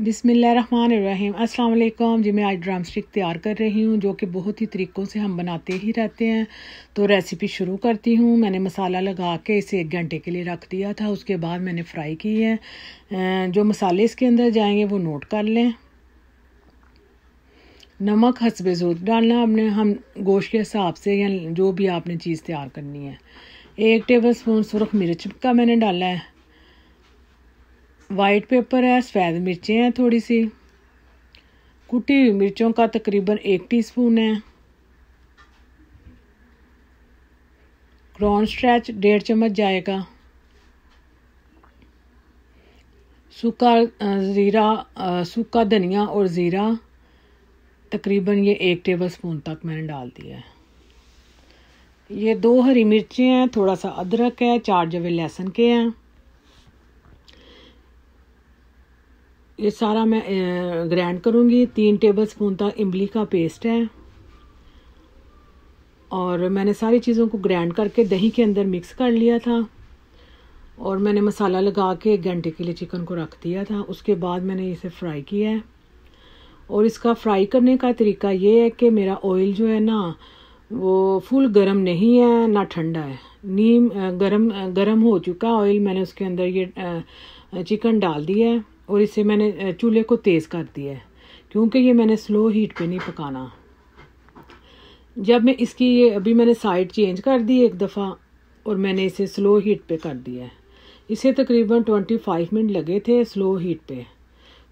बिसमीम् अल्लाम जी मैं आज ड्राम स्टिक तैयार कर रही हूँ जो कि बहुत ही तरीक़ों से हम बनाते ही रहते हैं तो रेसिपी शुरू करती हूँ मैंने मसाला लगा के इसे एक घंटे के लिए रख दिया था उसके बाद मैंने फ्राई की है जो मसाले इसके अंदर जाएंगे वो नोट कर लें नमक हसब ज़रूर डालना आपने हम गोश्त के हिसाब से या जो भी आपने चीज़ तैयार करनी है एक टेबल स्पून सुरख मिर्च का मैंने डाला है वाइट पेपर है सफ़ेद मिर्चें हैं थोड़ी सी कुटी हुई मिर्चों का तकरीबन एक टीस्पून है क्रॉन स्ट्रेच डेढ़ चम्मच जाएगा सूखा ज़ीरा सूखा धनिया और ज़ीरा तकरीबन ये एक टेबल स्पून तक मैंने डाल दिया है ये दो हरी मिर्चें हैं थोड़ा सा अदरक है चार जवे लहसुन के हैं ये सारा मैं ग्रैंड करूँगी तीन टेबल स्पून तक इमली का पेस्ट है और मैंने सारी चीज़ों को ग्रैंड करके दही के अंदर मिक्स कर लिया था और मैंने मसाला लगा के एक घंटे के लिए चिकन को रख दिया था उसके बाद मैंने इसे फ्राई किया है और इसका फ्राई करने का तरीका ये है कि मेरा ऑयल जो है ना वो फुल गरम नहीं है ना ठंडा है नीम गरम गरम हो चुका ऑयल मैंने उसके अंदर ये चिकन डाल दिया है और इसे मैंने चूल्हे को तेज़ कर दिया है क्योंकि ये मैंने स्लो हीट पे नहीं पकाना जब मैं इसकी ये अभी मैंने साइड चेंज कर दी एक दफ़ा और मैंने इसे स्लो हीट पे कर दिया है इसे तकरीबन ट्वेंटी फाइव मिनट लगे थे स्लो हीट पे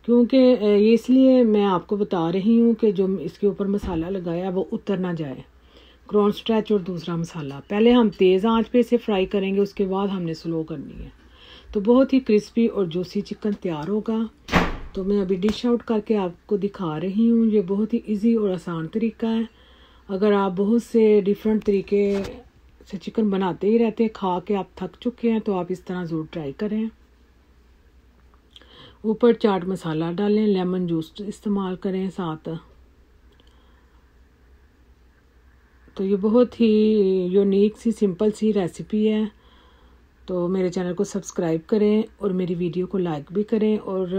क्योंकि ये इसलिए मैं आपको बता रही हूँ कि जो इसके ऊपर मसाला लगाया वो उतर ना जाए क्रॉन स्ट्रैच और दूसरा मसाला पहले हम तेज़ आँच पर इसे फ्राई करेंगे उसके बाद हमने स्लो करनी है तो बहुत ही क्रिस्पी और जूसी चिकन तैयार होगा तो मैं अभी डिश आउट करके आपको दिखा रही हूँ ये बहुत ही इजी और आसान तरीका है अगर आप बहुत से डिफरेंट तरीके से चिकन बनाते ही रहते हैं खा के आप थक चुके हैं तो आप इस तरह ज़रूर ट्राई करें ऊपर चाट मसाला डालें लेमन जूस इस्तेमाल करें साथ तो ये बहुत ही यूनिक सी सिंपल सी रेसिपी है तो मेरे चैनल को सब्सक्राइब करें और मेरी वीडियो को लाइक भी करें और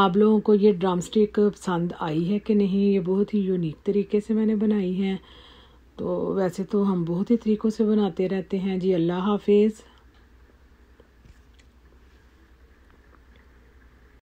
आप लोगों को ये ड्राम स्टिक पसंद आई है कि नहीं ये बहुत ही यूनिक तरीके से मैंने बनाई है तो वैसे तो हम बहुत ही तरीक़ों से बनाते रहते हैं जी अल्लाह हाफिज़